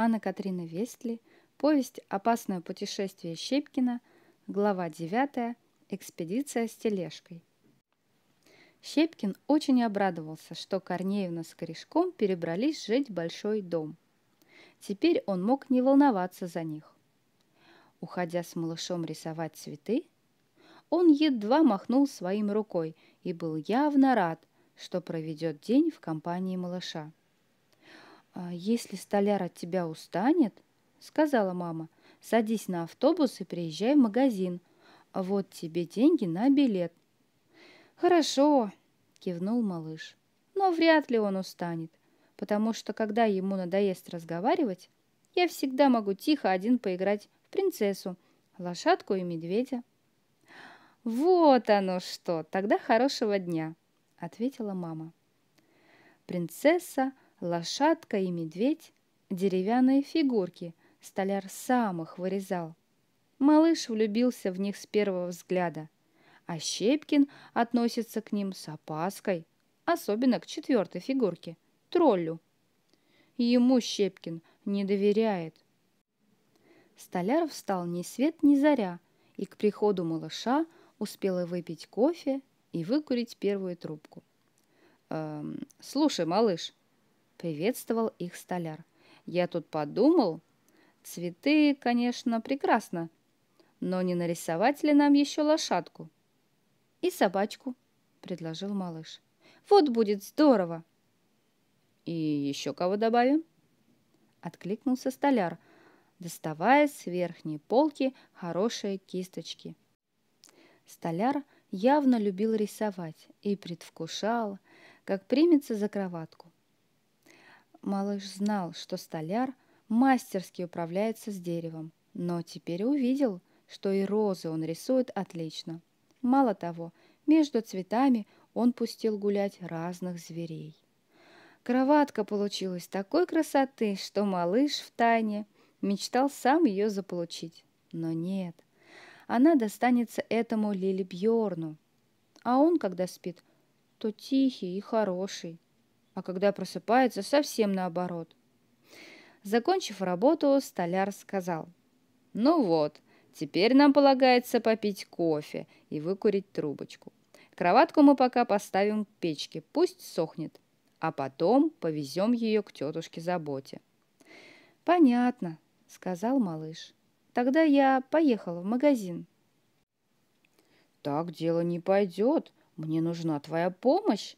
Анна Катрина Вестли, повесть «Опасное путешествие Щепкина», глава 9, экспедиция с тележкой. Щепкин очень обрадовался, что Корнеевна с корешком перебрались жить в большой дом. Теперь он мог не волноваться за них. Уходя с малышом рисовать цветы, он едва махнул своим рукой и был явно рад, что проведет день в компании малыша. «А «Если столяр от тебя устанет, — сказала мама, — садись на автобус и приезжай в магазин. Вот тебе деньги на билет». «Хорошо», — кивнул малыш. «Но вряд ли он устанет, потому что, когда ему надоест разговаривать, я всегда могу тихо один поиграть в принцессу, лошадку и медведя». «Вот оно что! Тогда хорошего дня!» — ответила мама. Принцесса — Лошадка и медведь — деревянные фигурки, столяр сам их вырезал. Малыш влюбился в них с первого взгляда, а Щепкин относится к ним с опаской, особенно к четвертой фигурке — троллю. Ему Щепкин не доверяет. Столяр встал ни свет ни заря, и к приходу малыша успела выпить кофе и выкурить первую трубку. «Эм, «Слушай, малыш, приветствовал их столяр. «Я тут подумал. Цветы, конечно, прекрасно, но не нарисовать ли нам еще лошадку?» «И собачку», — предложил малыш. «Вот будет здорово!» «И еще кого добавим?» Откликнулся столяр, доставая с верхней полки хорошие кисточки. Столяр явно любил рисовать и предвкушал, как примется за кроватку. Малыш знал, что столяр мастерски управляется с деревом, но теперь увидел, что и розы он рисует отлично. Мало того, между цветами он пустил гулять разных зверей. Кроватка получилась такой красоты, что малыш в тайне мечтал сам ее заполучить. Но нет, она достанется этому Лили Бьорну. А он, когда спит, то тихий и хороший – а когда просыпается, совсем наоборот. Закончив работу, столяр сказал, «Ну вот, теперь нам полагается попить кофе и выкурить трубочку. Кроватку мы пока поставим к печке, пусть сохнет, а потом повезем ее к тетушке Заботе». «Понятно», — сказал малыш. «Тогда я поехала в магазин». «Так дело не пойдет. Мне нужна твоя помощь»,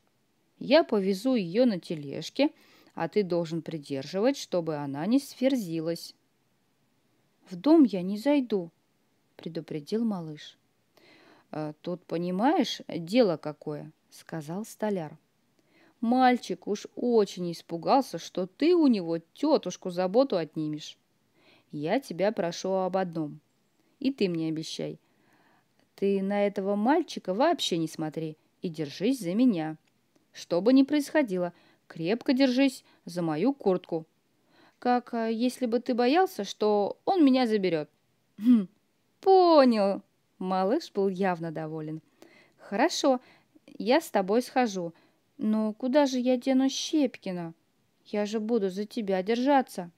я повезу ее на тележке, а ты должен придерживать, чтобы она не сверзилась. В дом я не зайду, предупредил малыш. «Э, тут, понимаешь, дело какое, сказал столяр. Мальчик уж очень испугался, что ты у него тетушку заботу отнимешь. Я тебя прошу об одном. И ты мне обещай. Ты на этого мальчика вообще не смотри и держись за меня. — что бы ни происходило, крепко держись за мою куртку. Как а, если бы ты боялся, что он меня заберет. Хм, понял. Малыш был явно доволен. Хорошо, я с тобой схожу. Но куда же я дену Щепкина? Я же буду за тебя держаться.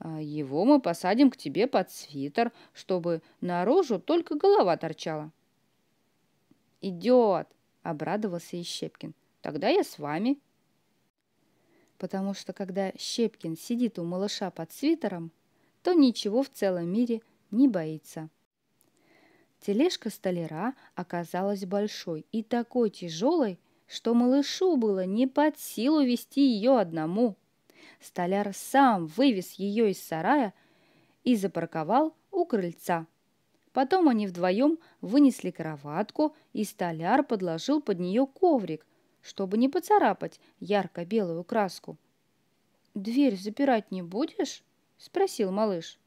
А, его мы посадим к тебе под свитер, чтобы наружу только голова торчала. Идет, — обрадовался и Щепкин. «Тогда я с вами». Потому что когда Щепкин сидит у малыша под свитером, то ничего в целом мире не боится. Тележка столяра оказалась большой и такой тяжелой, что малышу было не под силу вести ее одному. Столяр сам вывез ее из сарая и запарковал у крыльца – Потом они вдвоем вынесли кроватку, и столяр подложил под нее коврик, чтобы не поцарапать ярко-белую краску. «Дверь запирать не будешь?» – спросил малыш.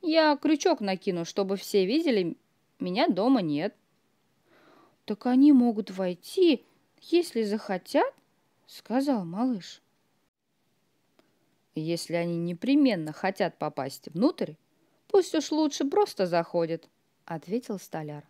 «Я крючок накину, чтобы все видели, меня дома нет». «Так они могут войти, если захотят?» – сказал малыш. «Если они непременно хотят попасть внутрь, пусть уж лучше просто заходят», – ответил столяр.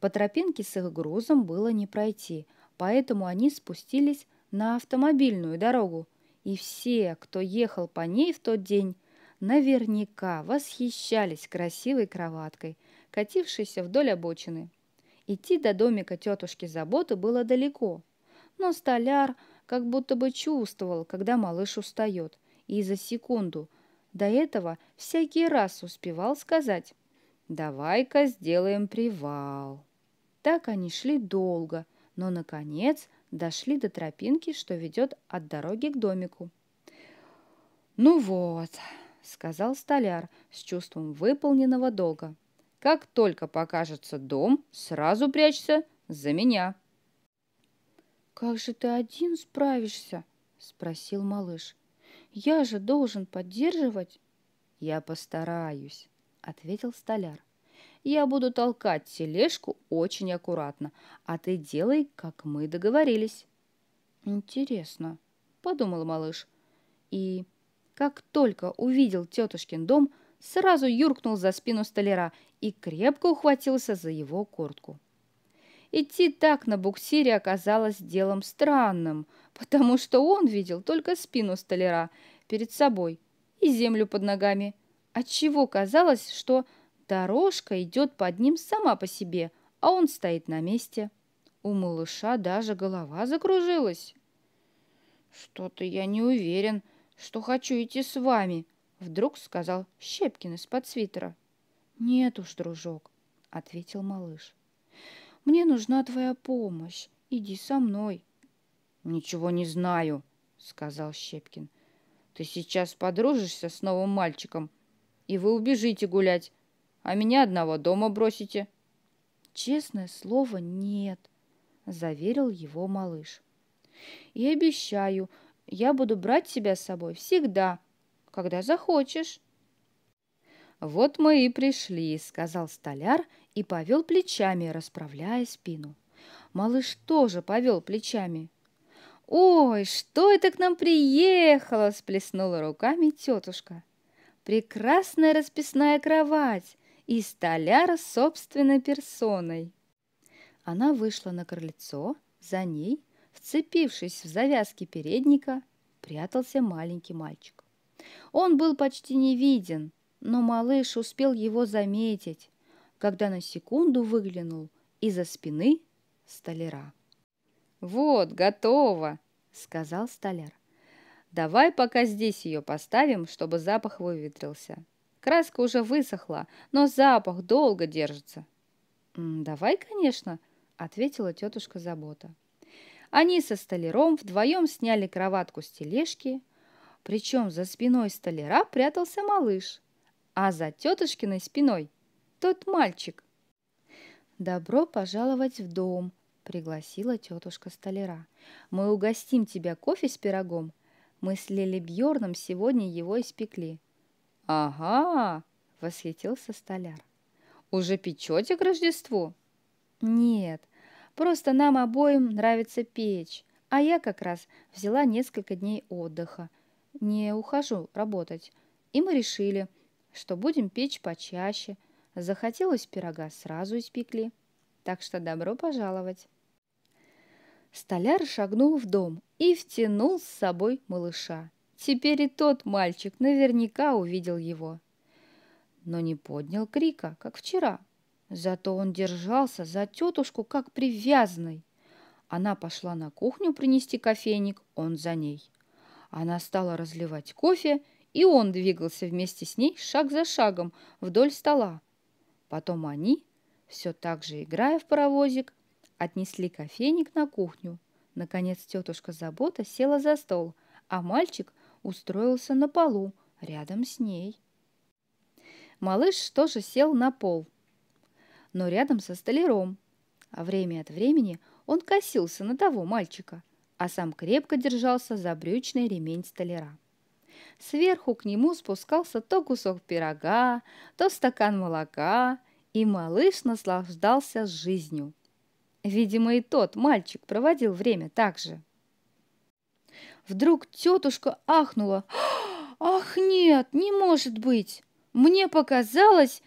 По тропинке с их грузом было не пройти, поэтому они спустились на автомобильную дорогу, и все, кто ехал по ней в тот день, наверняка восхищались красивой кроваткой, катившейся вдоль обочины. Идти до домика тетушки Заботы было далеко, но столяр как будто бы чувствовал, когда малыш устает, и за секунду до этого всякий раз успевал сказать – давай-ка сделаем привал. Так они шли долго, но, наконец, дошли до тропинки, что ведет от дороги к домику. «Ну вот», — сказал столяр с чувством выполненного долга. «Как только покажется дом, сразу прячься за меня». «Как же ты один справишься?» — спросил малыш. «Я же должен поддерживать». «Я постараюсь», ответил столяр. Я буду толкать тележку очень аккуратно, а ты делай, как мы договорились. Интересно, подумал малыш. И как только увидел тетушкин дом, сразу юркнул за спину столяра и крепко ухватился за его куртку. Идти так на буксире оказалось делом странным, потому что он видел только спину столяра перед собой и землю под ногами, отчего казалось, что дорожка идет под ним сама по себе, а он стоит на месте. У малыша даже голова закружилась. «Что-то я не уверен, что хочу идти с вами», — вдруг сказал Щепкин из-под свитера. «Нет уж, дружок», — ответил малыш. «Мне нужна твоя помощь. Иди со мной». «Ничего не знаю», — сказал Щепкин. «Ты сейчас подружишься с новым мальчиком, и вы убежите гулять, а меня одного дома бросите». «Честное слово, нет», — заверил его малыш. «И обещаю, я буду брать тебя с собой всегда, когда захочешь». «Вот мы и пришли», — сказал столяр и повел плечами, расправляя спину. Малыш тоже повел плечами. «Ой, что это к нам приехало?» – сплеснула руками тетушка прекрасная расписная кровать и столяр собственной персоной. Она вышла на крыльцо, за ней, вцепившись в завязки передника, прятался маленький мальчик. Он был почти не виден, но малыш успел его заметить, когда на секунду выглянул из-за спины столяра. «Вот, готово!» — сказал столяр. Давай пока здесь ее поставим, чтобы запах выветрился. Краска уже высохла, но запах долго держится. Давай, конечно, ответила тетушка Забота. Они со столяром вдвоем сняли кроватку с тележки, причем за спиной столяра прятался малыш, а за тетушкиной спиной тот мальчик. «Добро пожаловать в дом», — пригласила тетушка столяра. «Мы угостим тебя кофе с пирогом мы с Лили Бьорном сегодня его испекли. Ага, восхитился столяр. Уже печете к Рождеству? Нет, просто нам обоим нравится печь. А я как раз взяла несколько дней отдыха. Не ухожу работать. И мы решили, что будем печь почаще. Захотелось пирога, сразу испекли. Так что добро пожаловать. Столяр шагнул в дом и втянул с собой малыша. Теперь и тот мальчик наверняка увидел его. Но не поднял крика, как вчера. Зато он держался за тетушку, как привязанный. Она пошла на кухню принести кофейник, он за ней. Она стала разливать кофе, и он двигался вместе с ней шаг за шагом вдоль стола. Потом они, все так же играя в паровозик, Отнесли кофейник на кухню. Наконец тетушка Забота села за стол, а мальчик устроился на полу рядом с ней. Малыш тоже сел на пол, но рядом со столяром. А время от времени он косился на того мальчика, а сам крепко держался за брючный ремень столяра. Сверху к нему спускался то кусок пирога, то стакан молока, и малыш наслаждался жизнью. Видимо, и тот мальчик проводил время так же. Вдруг тетушка ахнула. «А, «Ах, нет, не может быть! Мне показалось,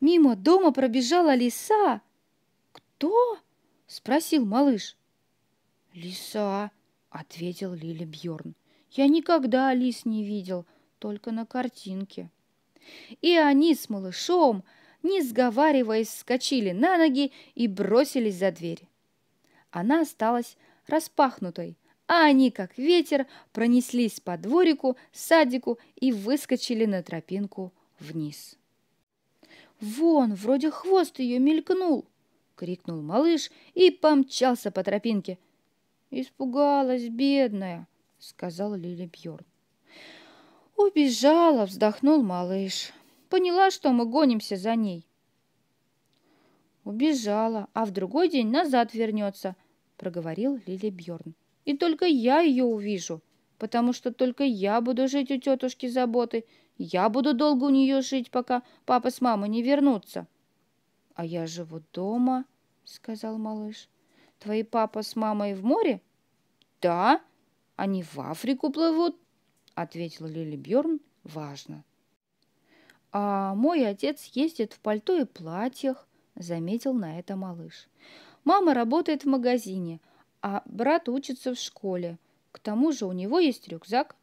мимо дома пробежала лиса!» «Кто?» — спросил малыш. «Лиса!» — ответил Лили Бьорн. «Я никогда лис не видел, только на картинке». И они с малышом не сговариваясь, вскочили на ноги и бросились за дверь. Она осталась распахнутой, а они, как ветер, пронеслись по дворику, садику и выскочили на тропинку вниз. «Вон, вроде хвост ее мелькнул!» — крикнул малыш и помчался по тропинке. «Испугалась, бедная!» — сказал Лили Бьорн. «Убежала!» — вздохнул малыш поняла, что мы гонимся за ней. Убежала, а в другой день назад вернется, проговорил Лили Бьорн. И только я ее увижу, потому что только я буду жить у тетушки заботы. Я буду долго у нее жить, пока папа с мамой не вернутся. А я живу дома, сказал малыш. Твои папа с мамой в море? Да, они в Африку плывут, ответила Лили Бьорн важно. А мой отец ездит в пальто и платьях, заметил на это малыш. Мама работает в магазине, а брат учится в школе. К тому же у него есть рюкзак.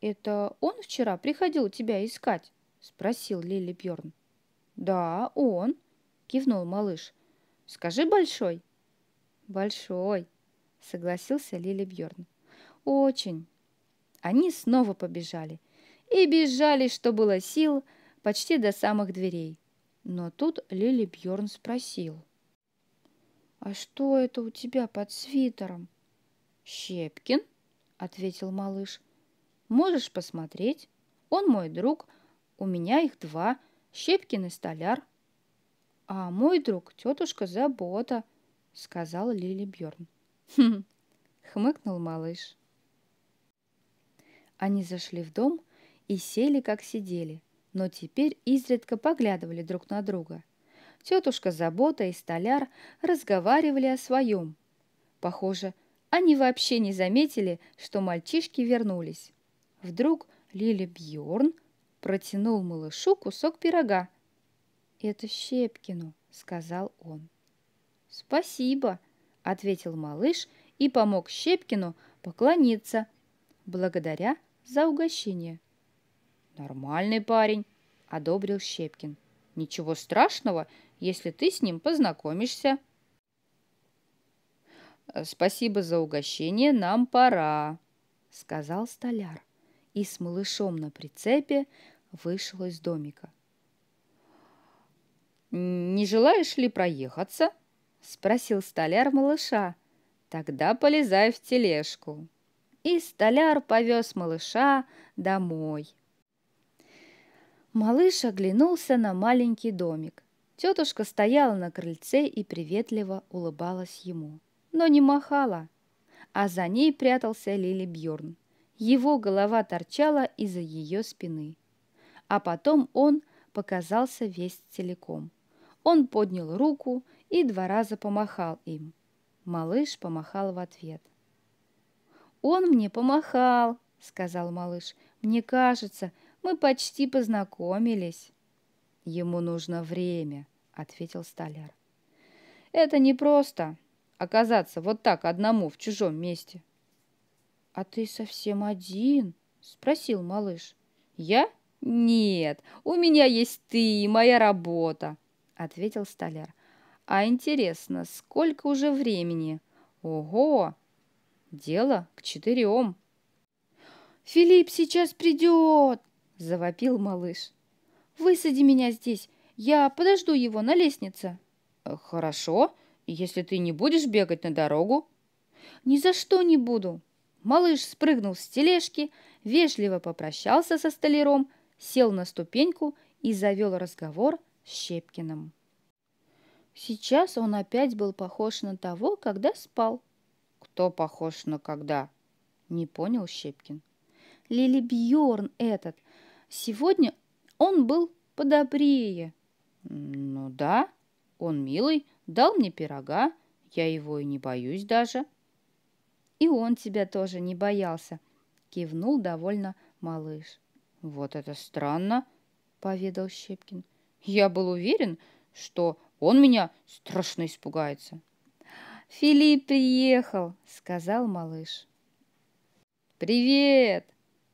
Это он вчера приходил тебя искать? спросил Лили Бьорн. Да, он, кивнул малыш. Скажи большой. Большой, согласился Лили Бьорн. Очень. Они снова побежали, и бежали, что было сил, почти до самых дверей. Но тут Лили Бьорн спросил. «А что это у тебя под свитером?» «Щепкин», — ответил малыш. «Можешь посмотреть? Он мой друг. У меня их два. Щепкин и столяр». «А мой друг — тетушка Забота», — сказала Лили Бьорн. «Хм!» — хмыкнул малыш. Они зашли в дом, и сели, как сидели, но теперь изредка поглядывали друг на друга. Тетушка Забота и Столяр разговаривали о своем. Похоже, они вообще не заметили, что мальчишки вернулись. Вдруг Лили Бьорн протянул малышу кусок пирога. «Это Щепкину», — сказал он. «Спасибо», — ответил малыш и помог Щепкину поклониться, благодаря за угощение. «Нормальный парень», — одобрил Щепкин. «Ничего страшного, если ты с ним познакомишься». «Спасибо за угощение, нам пора», — сказал столяр и с малышом на прицепе вышел из домика. «Не желаешь ли проехаться?» — спросил столяр малыша. «Тогда полезай в тележку». И столяр повез малыша домой. Малыш оглянулся на маленький домик. Тетушка стояла на крыльце и приветливо улыбалась ему, но не махала. А за ней прятался Лили Бьорн. Его голова торчала из-за ее спины. А потом он показался весь целиком. Он поднял руку и два раза помахал им. Малыш помахал в ответ. «Он мне помахал!» — сказал малыш. «Мне кажется, — мы почти познакомились. Ему нужно время, ответил столяр. Это непросто оказаться вот так одному в чужом месте. А ты совсем один? спросил малыш. Я? Нет, у меня есть ты и моя работа, ответил столяр. А интересно, сколько уже времени? Ого! Дело к четырем. Филипп сейчас придет! – завопил малыш. «Высади меня здесь, я подожду его на лестнице». Э, «Хорошо, если ты не будешь бегать на дорогу». «Ни за что не буду». Малыш спрыгнул с тележки, вежливо попрощался со столяром, сел на ступеньку и завел разговор с Щепкиным. Сейчас он опять был похож на того, когда спал. «Кто похож на когда?» – не понял Щепкин. «Лили Бьорн этот, Сегодня он был подобрее. Ну да, он милый, дал мне пирога, я его и не боюсь даже. И он тебя тоже не боялся, кивнул довольно малыш. Вот это странно, поведал Щепкин. Я был уверен, что он меня страшно испугается. Филипп приехал, сказал малыш. Привет!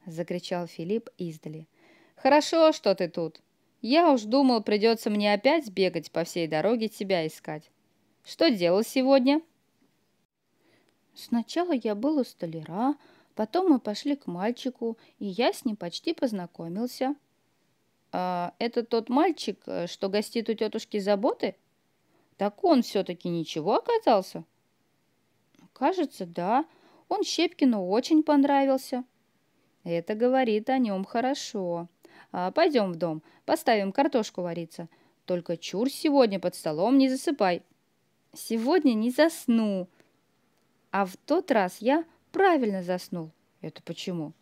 закричал Филипп издали. «Хорошо, что ты тут. Я уж думал, придется мне опять бегать по всей дороге тебя искать. Что делал сегодня?» «Сначала я был у столяра, потом мы пошли к мальчику, и я с ним почти познакомился». «А это тот мальчик, э, что гостит у тетушки заботы?» «Так он все-таки ничего оказался?» «Кажется, да. Он Щепкину очень понравился». «Это говорит о нем хорошо». А, пойдем в дом, поставим картошку вариться. Только чур сегодня под столом не засыпай. Сегодня не засну. А в тот раз я правильно заснул. Это почему?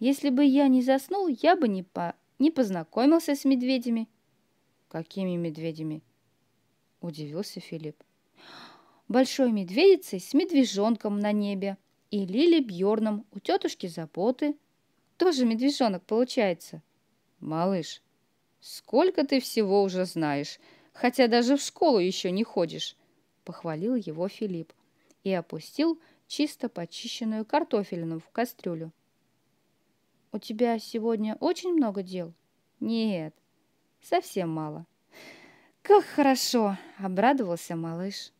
Если бы я не заснул, я бы не, по... не познакомился с медведями. Какими медведями? Удивился Филипп. Большой медведицей с медвежонком на небе и Лили Бьорном у тетушки Заботы – тоже медвежонок получается. Малыш, сколько ты всего уже знаешь, хотя даже в школу еще не ходишь, похвалил его Филипп и опустил чисто почищенную картофелину в кастрюлю. «У тебя сегодня очень много дел?» «Нет, совсем мало». «Как хорошо!» — обрадовался малыш.